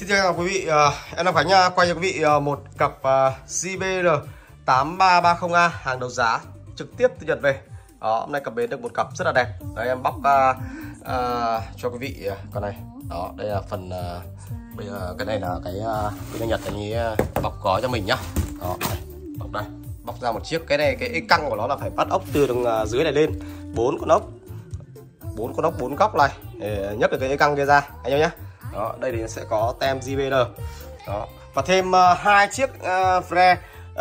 Xin chào quý vị, ờ, em Nam Khánh quay cho quý vị ờ, một cặp JBL ờ, 8330A hàng đầu giá trực tiếp từ Nhật về đó, Hôm nay cặp bến được một cặp rất là đẹp Đấy, Em bóc uh, uh, cho quý vị con này đó Đây là phần, uh, bây giờ cái này là cái bên uh, Nhật anh ấy bọc có cho mình nhá đó, đây, bọc đây bọc ra một chiếc cái này cái căng của nó là phải bắt ốc từ đường dưới này lên bốn con ốc bốn con ốc bốn góc này để nhấc được cái căng kia ra anh em nhé đó đây thì sẽ có tem JBL đó và thêm ờ, hai uh, chiếc uh, fre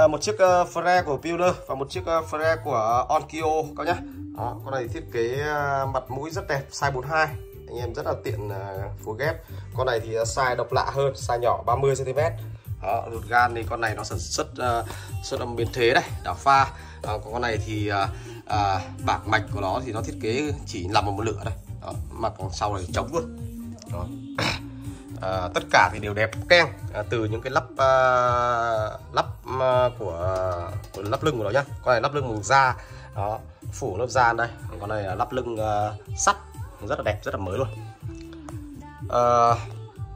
uh, một chiếc uh, fre của Builder và một chiếc uh, fre của Onkyo các nhá đó, con này thiết kế uh, mặt mũi rất đẹp size 42 anh em rất là tiện uh, phối ghép con này thì uh, size độc lạ hơn size nhỏ 30 cm đó, lụt gan thì con này nó sản xuất uh, xuất âm biến thế đây đảo pha đó, còn con này thì uh, uh, bạc mạch của nó thì nó thiết kế chỉ làm một lửa đây mặt sau này trống luôn đó à, tất cả thì đều đẹp keng à, từ những cái lắp à, lắp à, của, của lắp lưng của nó nhá con này lắp lưng bằng da đó phủ lớp da đây con này là lắp lưng à, sắt rất là đẹp rất là mới luôn à,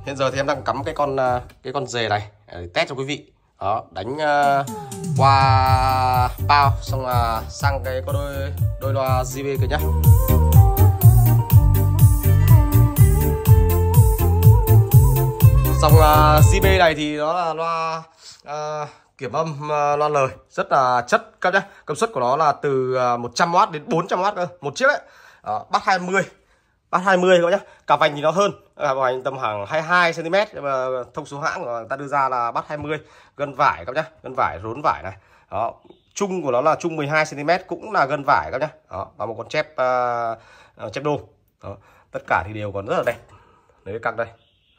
hiện giờ thì em đang cắm cái con cái con dề này để test cho quý vị đó đánh uh, qua bao xong là sang cái con đôi đôi loa JB kia nhá dòng CB à, này thì nó là loa à, kiểm âm à, loa lời rất là chất các nhé công suất của nó là từ 100W à, đến 400W cơ một chiếc đấy à, bắt 20 bát 20 các nhá. Cả vành thì nó hơn, à, cả vành tầm khoảng 22 cm nhưng mà thông số hãng của người ta đưa ra là bát 20 gân vải các nhá, gân vải rốn vải này. Đó, chung của nó là chung 12 cm cũng là gân vải các nhá. Đó, và một con chép uh, chép đô. Đó, tất cả thì đều còn rất là đẹp. Đấy các đây.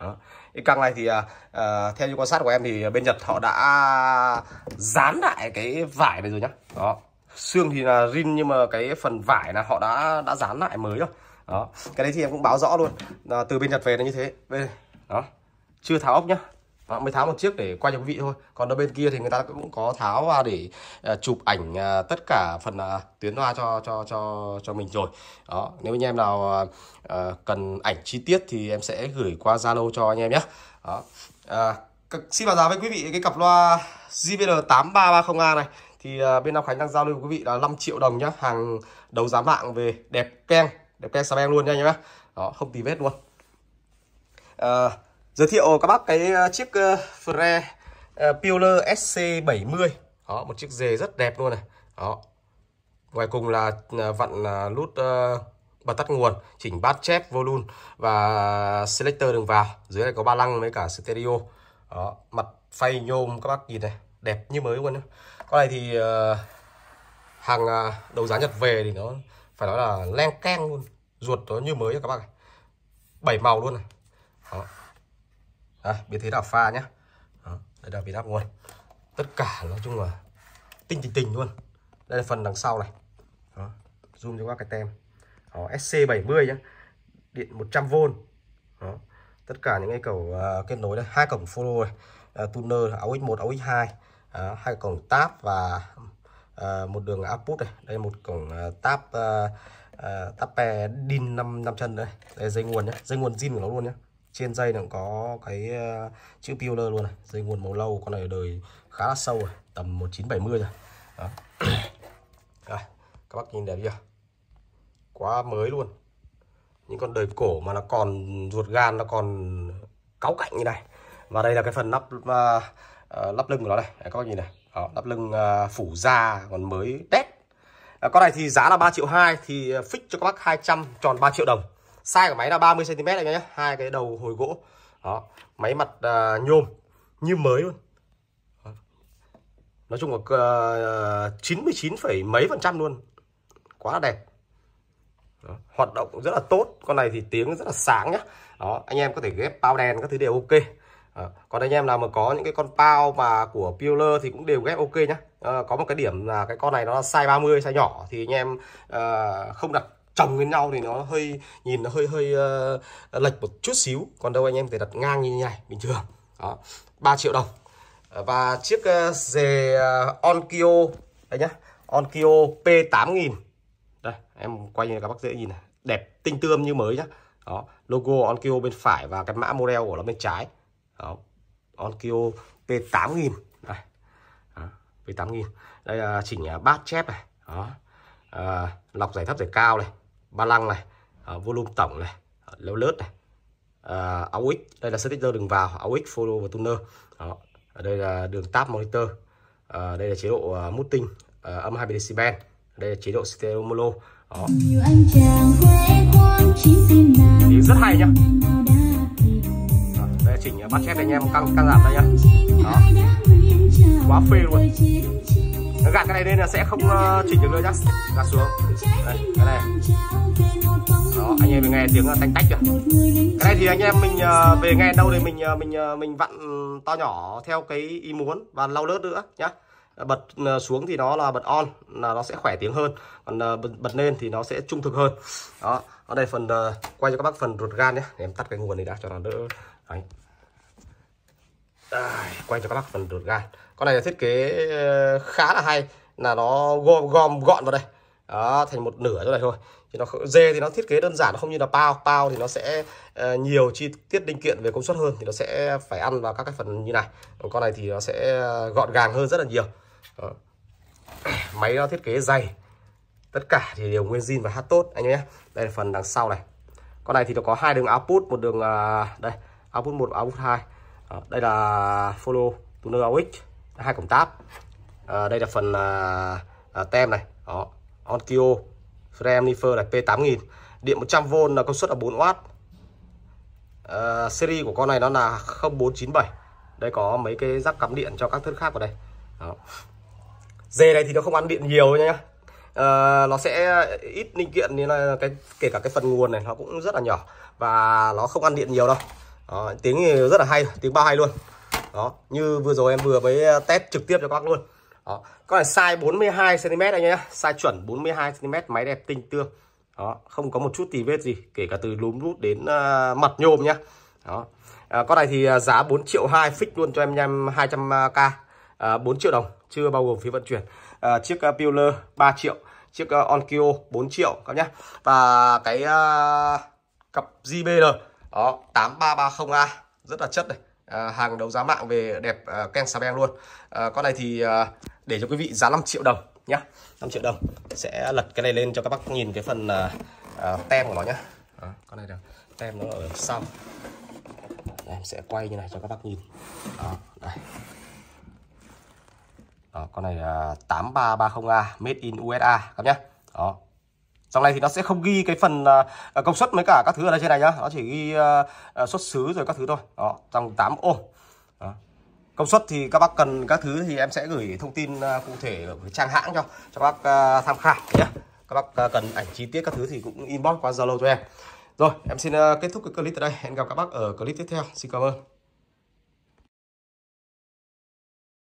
Đó cái căng này thì uh, theo như quan sát của em thì bên Nhật họ đã dán lại cái vải này rồi nhá đó xương thì là rin nhưng mà cái phần vải là họ đã đã dán lại mới rồi đó cái đấy thì em cũng báo rõ luôn à, từ bên Nhật về là như thế bên đó chưa tháo ốc nhá đó, vâng, mới tháo một chiếc để quay cho quý vị thôi còn ở bên kia thì người ta cũng có tháo ra để uh, chụp ảnh uh, tất cả phần uh, tuyến loa cho cho cho cho mình rồi đó nếu anh em nào uh, cần ảnh chi tiết thì em sẽ gửi qua zalo cho anh em nhé đó uh, xin báo giá với quý vị cái cặp loa JBL 8330A này thì uh, bên Nam Khánh đang giao lưu với quý vị là 5 triệu đồng nhá hàng đầu giá mạng về đẹp keng đẹp keng sà beng luôn nha anh em đó không tì vết luôn uh, giới thiệu các bác cái ờ, chiếc ờ, Fre uh, ờ, Peeler SC70 đó một chiếc dề rất đẹp luôn này đó ngoài cùng là vặn nút bật tắt nguồn chỉnh bát chép volume và selector đường vào dưới này có ba lăng với cả stereo đó mặt phay nhôm các bác nhìn này đẹp như mới luôn con này thì hàng đầu giá nhật về thì nó phải nói là len keng luôn ruột nó như mới các bác bảy màu luôn này đó đây, à, biến thế là pha nhé, đây là biến áp nguồn tất cả nói chung là tinh tình tình luôn đây là phần đằng sau này Đó, zoom cho các cái tem Đó, SC70 nhé, điện 100V Đó, tất cả những cái cầu uh, à, kết nối đây hai cổng follow này uh, tuner áo x1 áo x2 uh, hai cổng táp và uh, một đường output này đây một cổng uh, táp uh, uh, táp pè din năm năm chân đây đây dây nguồn nhé dây nguồn zin của nó luôn nhé trên dây nó có cái ờ, chữ peeler luôn này dây nguồn màu lâu con này đời khá là sâu rồi tầm 1970 rồi đó. rồi các bác nhìn đẹp chưa quá mới luôn những con đời cổ mà nó còn ruột gan nó còn cáu cạnh như này và đây là cái phần lắp uh, ờ, lắp ờ, lưng của nó đây các bác nhìn này đó, lắp lưng uh, phủ da còn mới tét à, con này thì giá là 3 triệu 2 thì fix cho các bác 200 tròn 3 triệu đồng size của máy là 30 cm anh em nhé hai cái đầu hồi gỗ đó máy mặt à, nhôm như mới luôn nói chung là uh, ờ, 99, mấy phần trăm luôn quá là đẹp đó. hoạt động rất là tốt con này thì tiếng rất là sáng nhá đó anh em có thể ghép bao đèn các thứ đều ok đó. còn anh em nào mà có những cái con pao và của Peeler thì cũng đều ghép ok nhá à, có một cái điểm là cái con này nó size 30 size nhỏ thì anh em uh, không đặt chồng lên nhau thì nó hơi nhìn nó hơi hơi uh, lệch một chút xíu còn đâu anh em thể đặt ngang như này bình thường đó 3 triệu đồng ờ, và chiếc uh, dề uh, Onkyo đây nhá Onkyo P8000 đây em quay cho các bác dễ nhìn này đẹp tinh tươm như mới nhá đó logo Onkyo bên phải và cái mã model của nó bên trái đó Onkyo P8000 đây đó. P8000 đây là chỉnh bát chép này đó à, lọc giải thấp giải cao này ba lăng này à, volume tổng này leo lướt này à, áo x đây là selector đường vào áo x follow và tuner đó. ở đây là đường tab monitor à, đây là chế độ uh, muting uh, âm 20 decibel đây là chế độ stereo mono đó. Thì rất hay nhá đây chỉnh bắt chép anh em căng căng giảm đây nhá đó quá phê luôn nó gạt cái này lên là sẽ không ờ, chỉnh được nữa nhá gạt xuống đây cái này đó anh em mình nghe tiếng ờ, tanh tách rồi cái này thì anh em mình ờ, về nghe đâu thì mình mình mình vặn to nhỏ theo cái ý muốn và lau lớt nữa nhá bật xuống thì nó là bật on là nó sẽ khỏe tiếng hơn còn bật, lên thì nó sẽ trung thực hơn đó ở đây phần quay cho các bác phần ruột gan nhé em tắt cái nguồn này đã cho nó đỡ Đấy à, quay cho các bác phần ruột gan con này là thiết kế ờ, khá là hay là nó gom gom gọn vào đây đó, thành một nửa chỗ này thôi thì nó dê thì nó thiết kế đơn giản nó không như là bao bao thì nó sẽ uh, nhiều chi tiết linh kiện về công suất hơn thì nó sẽ phải ăn vào các cái phần như này còn con này thì nó sẽ gọn gàng hơn rất là nhiều đó. máy nó thiết kế dày tất cả thì đều nguyên zin và hát tốt anh em nhé đây là phần đằng sau này con này thì nó có hai đường output một đường uh, đây output một output hai Ờ, đây là follow tuner aux hai cổng táp à, ờ, đây là phần à, à, tem này đó onkyo frame nifer này p 8000 điện 100v là công suất là 4w à, ờ, series của con này nó là 0497 đây có mấy cái rắc cắm điện cho các thứ khác vào đây đó. dê này thì nó không ăn điện nhiều nhá à, nó sẽ ít linh kiện nên là cái kể cả cái phần nguồn này nó cũng rất là nhỏ và nó không ăn điện nhiều đâu đó, tiếng thì rất là hay tiếng bao hay luôn đó như vừa rồi em vừa mới uh, test trực tiếp cho các bác luôn đó con này size 42 cm anh nhé size chuẩn 42 cm máy đẹp tinh tương đó không có một chút tì vết gì kể cả từ lúm rút đến uh, mặt nhôm nhá đó à, con này thì uh, giá 4 triệu 2 fix luôn cho em em 200k uh, à, 4 triệu đồng chưa bao gồm phí vận chuyển à, chiếc uh, Peeler 3 triệu chiếc uh, Onkyo 4 triệu các nhá và cái uh, cặp JBL đó 8330A rất là chất này à, hàng đấu giá mạng về đẹp à, Ken Sabeng luôn à, con này thì à, để cho quý vị giá 5 triệu đồng nhá 5 triệu đồng sẽ lật cái này lên cho các bác nhìn cái phần à, à, tem của nó nhá à, con này được tem nó ở sau em sẽ quay như này cho các bác nhìn đó, đây. Đó, con này là 8330A made in USA các nhé đó dòng này thì nó sẽ không ghi cái phần à, à, công suất mấy cả các thứ ở đây trên này nhá nó chỉ ghi à, xuất xứ rồi các thứ thôi đó dòng 8 ô đó. công suất thì các bác cần các thứ thì em sẽ gửi thông tin cụ thể ở trang hãng cho cho các bác tham khảo nhé các bác cần ảnh chi tiết các thứ thì cũng inbox qua zalo cho em rồi em xin kết thúc cái clip tại đây hẹn gặp các bác ở clip tiếp theo xin cảm ơn